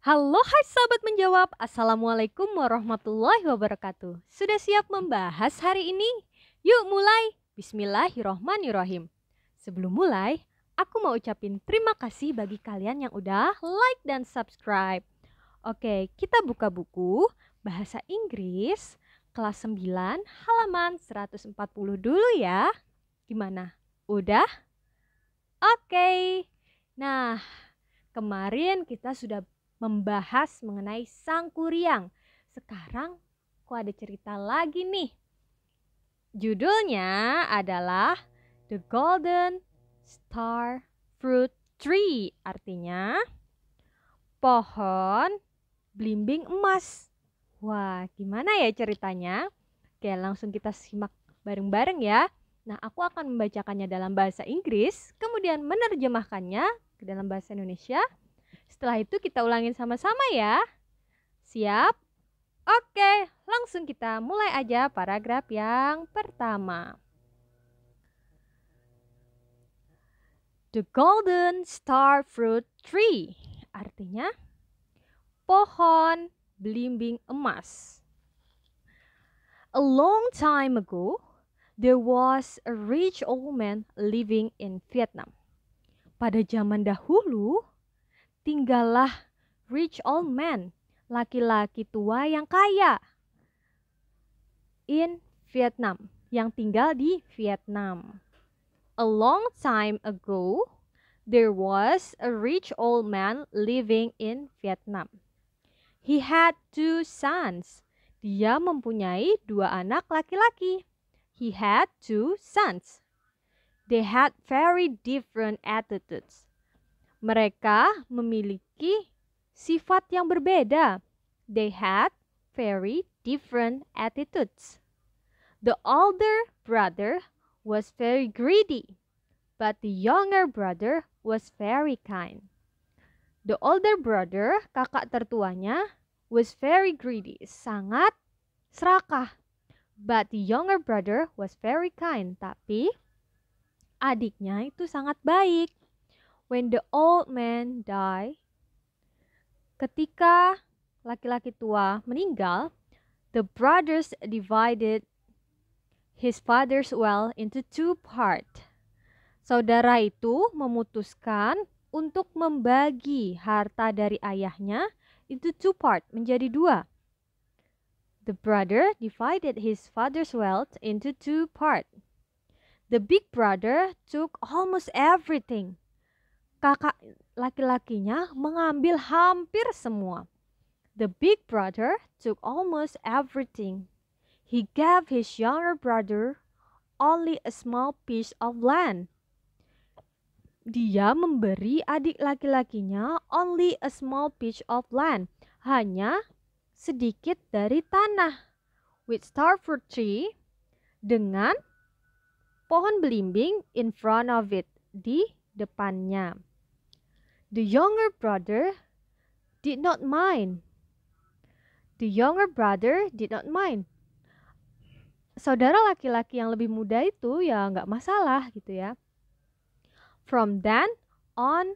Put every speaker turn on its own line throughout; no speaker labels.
Halo hai sahabat menjawab, Assalamualaikum warahmatullahi wabarakatuh Sudah siap membahas hari ini? Yuk mulai, Bismillahirrohmanirrohim Sebelum mulai, aku mau ucapin terima kasih bagi kalian yang udah like dan subscribe Oke, kita buka buku Bahasa Inggris kelas 9 halaman 140 dulu ya Gimana? Udah? Oke, nah kemarin kita sudah membahas mengenai Sang Kuryang. Sekarang aku ada cerita lagi nih. Judulnya adalah The Golden Star Fruit Tree. Artinya pohon blimbing emas. Wah, gimana ya ceritanya? Oke, langsung kita simak bareng-bareng ya. Nah, aku akan membacakannya dalam bahasa Inggris, kemudian menerjemahkannya ke dalam bahasa Indonesia setelah itu kita ulangin sama-sama ya. Siap? Oke, langsung kita mulai aja paragraf yang pertama. The golden star fruit tree. Artinya pohon belimbing emas. A long time ago, there was a rich old man living in Vietnam. Pada zaman dahulu, tinggallah rich old man, laki-laki tua yang kaya in Vietnam, yang tinggal di Vietnam. A long time ago, there was a rich old man living in Vietnam. He had two sons. Dia mempunyai dua anak laki-laki. He had two sons. They had very different attitudes. Mereka memiliki sifat yang berbeda. They had very different attitudes. The older brother was very greedy, but the younger brother was very kind. The older brother, kakak tertuanya, was very greedy, sangat serakah. But the younger brother was very kind, tapi adiknya itu sangat baik when the old man die, ketika laki-laki tua meninggal, the brothers divided his father's wealth into two part. Saudara itu memutuskan untuk membagi harta dari ayahnya into two part menjadi dua. The brother divided his father's wealth into two part. The big brother took almost everything kakak laki-lakinya mengambil hampir semua. The big brother took almost everything. He gave his younger brother only a small piece of land. Dia memberi adik laki-lakinya only a small piece of land, hanya sedikit dari tanah. With starfruit tree, dengan pohon belimbing in front of it, di depannya. The younger brother did not mind. The younger brother did not mind. Saudara laki-laki yang lebih muda itu ya nggak masalah gitu ya. From then on,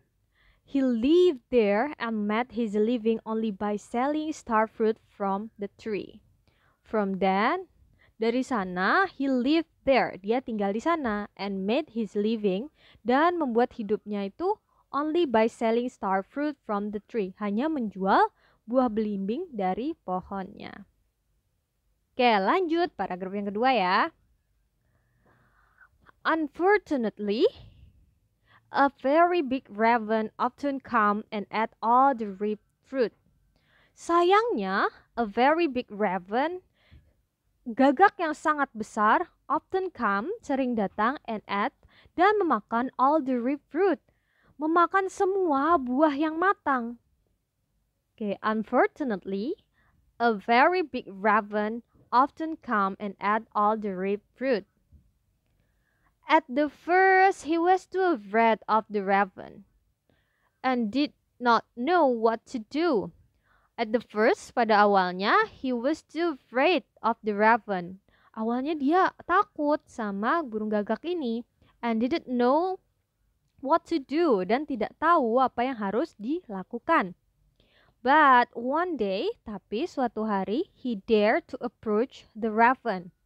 he lived there and made his living only by selling star fruit from the tree. From then, dari sana, he lived there. Dia tinggal di sana and made his living dan membuat hidupnya itu only by selling star fruit from the tree. Hanya menjual buah belimbing dari pohonnya. Oke, lanjut paragraf yang kedua ya. Unfortunately, a very big raven often come and eat all the ripe fruit. Sayangnya, a very big raven gagak yang sangat besar often come sering datang and eat dan memakan all the ripe fruit memakan semua buah yang matang. Okay, unfortunately, a very big raven often come and add all the ripe fruit. At the first, he was too afraid of the raven and did not know what to do. At the first, pada awalnya, he was too afraid of the raven. Awalnya dia takut sama burung gagak ini and didn't know what to do dan tidak tahu apa yang harus dilakukan. But one day, tapi suatu hari, he dared to approach the raven.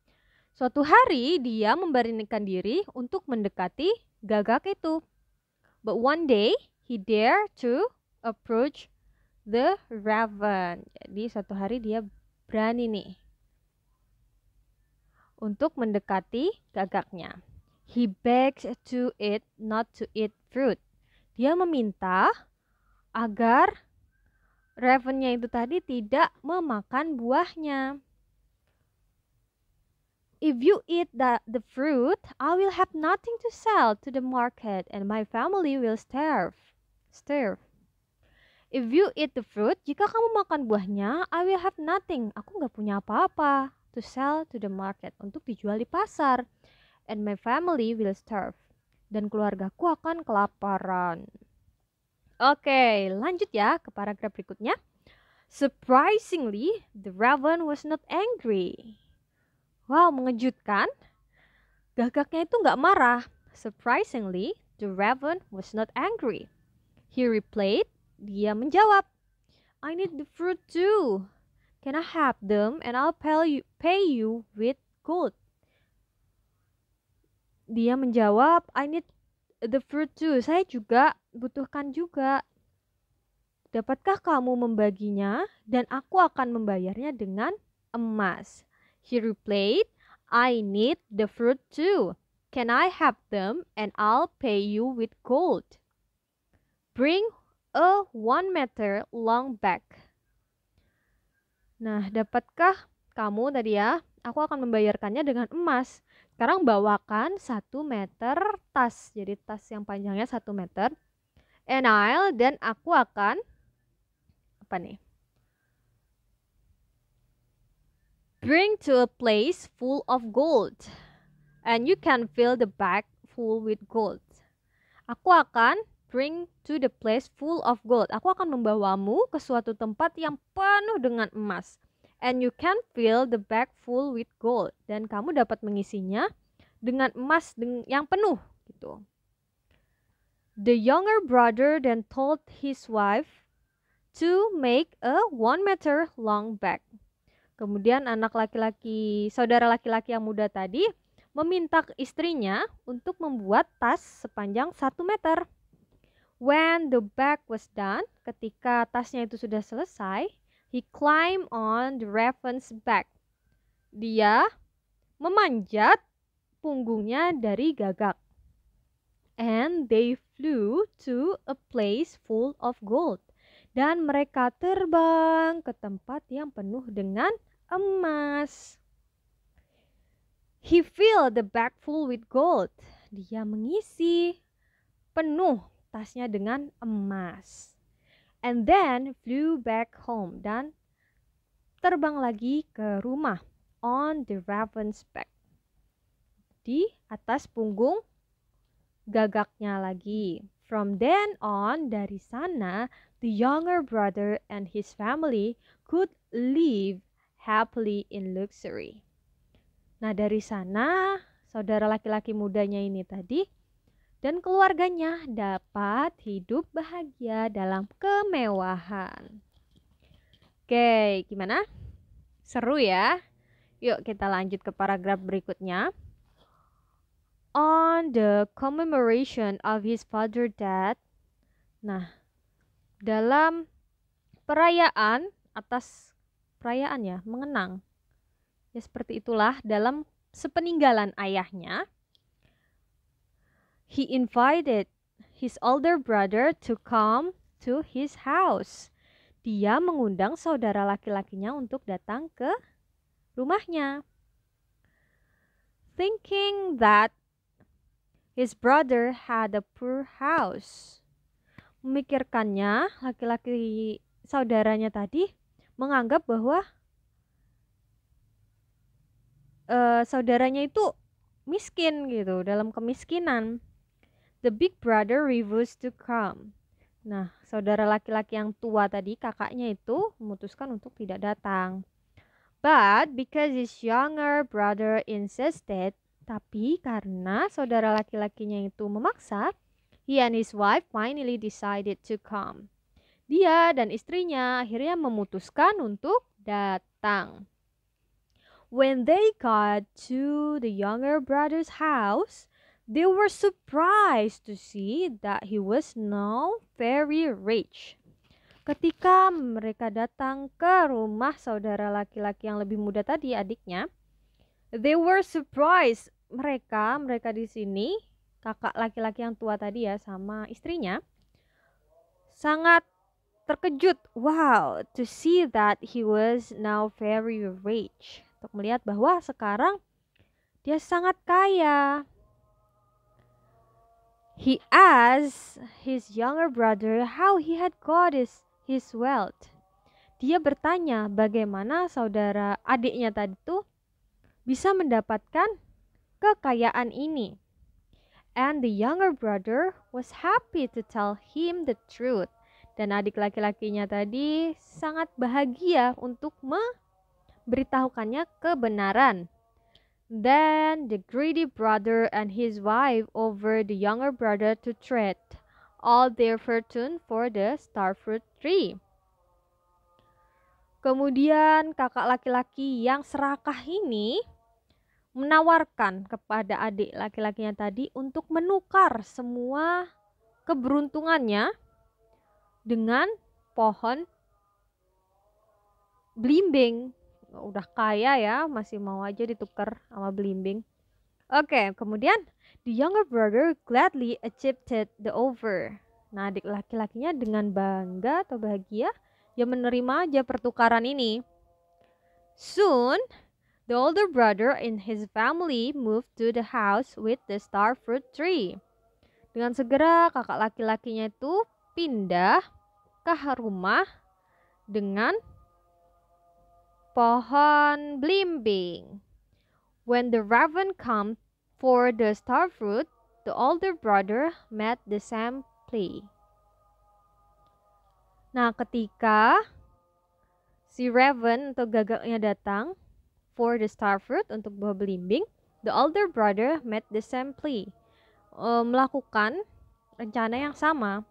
Suatu hari dia memberanikan diri untuk mendekati gagak itu. But one day, he dared to approach the raven. Jadi suatu hari dia berani nih untuk mendekati gagaknya. He begged to eat not to eat fruit. Dia meminta agar ravennya itu tadi tidak memakan buahnya. If you eat the, the fruit, I will have nothing to sell to the market and my family will starve. Starve. If you eat the fruit, jika kamu makan buahnya, I will have nothing. Aku nggak punya apa-apa to sell to the market untuk dijual di pasar and my family will starve. Dan keluargaku akan kelaparan. Oke, lanjut ya ke paragraf berikutnya. Surprisingly, the raven was not angry. Wow, mengejutkan. Gagaknya itu nggak marah. Surprisingly, the raven was not angry. He replied, dia menjawab, I need the fruit too. Can I have them and I'll pay you, pay you with gold dia menjawab I need the fruit too saya juga butuhkan juga dapatkah kamu membaginya dan aku akan membayarnya dengan emas he replied I need the fruit too can I have them and I'll pay you with gold bring a one meter long bag nah dapatkah kamu tadi ya aku akan membayarkannya dengan emas sekarang bawakan 1 meter tas. Jadi tas yang panjangnya 1 meter. And I'll dan aku akan apa nih? Bring to a place full of gold. And you can fill the bag full with gold. Aku akan bring to the place full of gold. Aku akan membawamu ke suatu tempat yang penuh dengan emas and you can fill the bag full with gold dan kamu dapat mengisinya dengan emas yang penuh gitu. The younger brother then told his wife to make a one meter long bag. Kemudian anak laki-laki, saudara laki-laki yang muda tadi meminta istrinya untuk membuat tas sepanjang satu meter. When the bag was done, ketika tasnya itu sudah selesai, He climbed on the raven's back. Dia memanjat punggungnya dari gagak. And they flew to a place full of gold. Dan mereka terbang ke tempat yang penuh dengan emas. He filled the bag full with gold. Dia mengisi penuh tasnya dengan emas and then flew back home dan terbang lagi ke rumah on the raven's back di atas punggung gagaknya lagi from then on dari sana the younger brother and his family could live happily in luxury nah dari sana saudara laki-laki mudanya ini tadi dan keluarganya dapat hidup bahagia dalam kemewahan. Oke, gimana? Seru ya? Yuk kita lanjut ke paragraf berikutnya. On the commemoration of his father's death. Nah, dalam perayaan atas perayaan ya, mengenang. Ya seperti itulah dalam sepeninggalan ayahnya he invited his older brother to come to his house. Dia mengundang saudara laki-lakinya untuk datang ke rumahnya. Thinking that his brother had a poor house. Memikirkannya, laki-laki saudaranya tadi menganggap bahwa uh, saudaranya itu miskin gitu, dalam kemiskinan. The big brother refused to come. Nah, saudara laki-laki yang tua tadi, kakaknya itu memutuskan untuk tidak datang. But because his younger brother insisted, tapi karena saudara laki-lakinya itu memaksa, he and his wife finally decided to come. Dia dan istrinya akhirnya memutuskan untuk datang. When they got to the younger brother's house, They were surprised to see that he was now very rich. Ketika mereka datang ke rumah saudara laki-laki yang lebih muda tadi, adiknya, they were surprised. Mereka, mereka di sini, kakak laki-laki yang tua tadi ya sama istrinya, sangat terkejut. Wow, to see that he was now very rich. Untuk melihat bahwa sekarang dia sangat kaya. He asked his younger brother how he had got his, his wealth. Dia bertanya bagaimana saudara adiknya tadi tuh bisa mendapatkan kekayaan ini. And the younger brother was happy to tell him the truth. Dan adik laki-lakinya tadi sangat bahagia untuk memberitahukannya kebenaran. Then the greedy brother and his wife over the younger brother to trade all their fortune for the star fruit tree. Kemudian kakak laki-laki yang serakah ini menawarkan kepada adik laki-lakinya tadi untuk menukar semua keberuntungannya dengan pohon belimbing udah kaya ya masih mau aja ditukar sama belimbing. Oke, okay, kemudian the younger brother gladly accepted the offer. Nah, adik laki-lakinya dengan bangga atau bahagia ya menerima aja pertukaran ini. Soon, the older brother and his family moved to the house with the star fruit tree. Dengan segera kakak laki-lakinya itu pindah ke rumah dengan pohon blimbing. When the raven came for the star fruit, the older brother met the same plea. Nah, ketika si raven atau gagaknya datang for the star fruit untuk buah belimbing, the older brother met the same plea. Uh, melakukan rencana yang sama.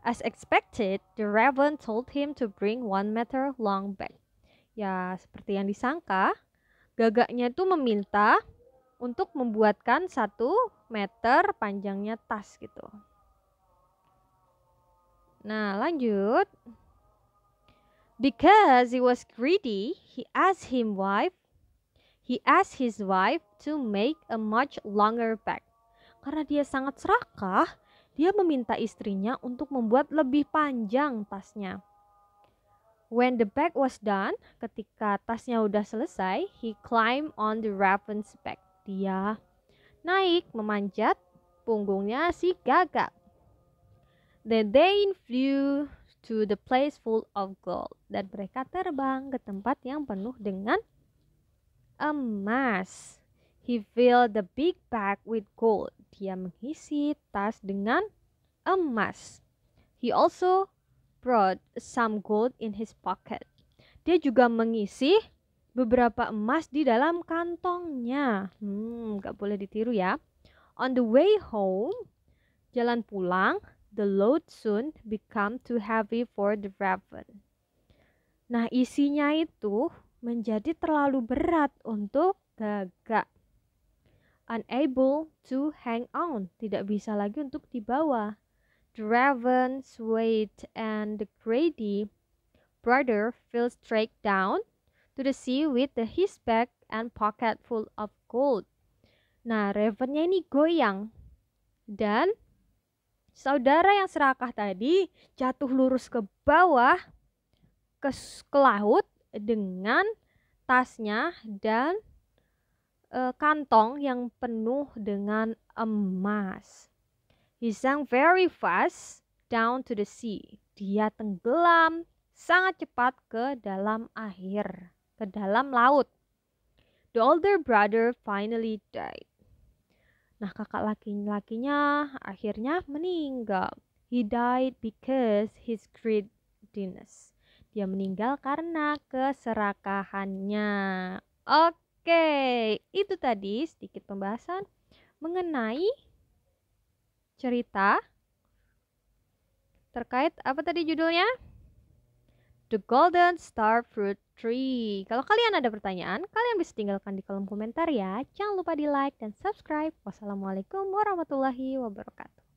As expected, the raven told him to bring one meter long bag. Ya, seperti yang disangka, gagaknya itu meminta untuk membuatkan satu meter panjangnya tas gitu. Nah, lanjut. Because he was greedy, he asked him wife, he asked his wife to make a much longer bag. Karena dia sangat serakah, dia meminta istrinya untuk membuat lebih panjang tasnya. When the bag was done, ketika tasnya udah selesai, he climbed on the raven's back. Dia naik memanjat punggungnya si gagak. Then they flew to the place full of gold. Dan mereka terbang ke tempat yang penuh dengan emas. He filled the big bag with gold. Dia mengisi tas dengan emas. He also brought some gold in his pocket. Dia juga mengisi beberapa emas di dalam kantongnya. Hmm, gak boleh ditiru ya. On the way home, jalan pulang, the load soon become too heavy for the raven. Nah, isinya itu menjadi terlalu berat untuk gagak. Unable to hang on, tidak bisa lagi untuk dibawa. The raven's weight and the greedy brother fell straight down to the sea with the his bag and pocket full of gold. Nah, ravennya ini goyang. Dan saudara yang serakah tadi jatuh lurus ke bawah ke, ke laut dengan tasnya dan e, kantong yang penuh dengan emas. He sank very fast down to the sea. Dia tenggelam sangat cepat ke dalam air, ke dalam laut. The older brother finally died. Nah, kakak laki-lakinya akhirnya meninggal. He died because his greediness. Dia meninggal karena keserakahannya. Oke, okay. itu tadi sedikit pembahasan mengenai cerita terkait apa tadi judulnya? The Golden Star Fruit Tree. Kalau kalian ada pertanyaan, kalian bisa tinggalkan di kolom komentar ya. Jangan lupa di like dan subscribe. Wassalamualaikum warahmatullahi wabarakatuh.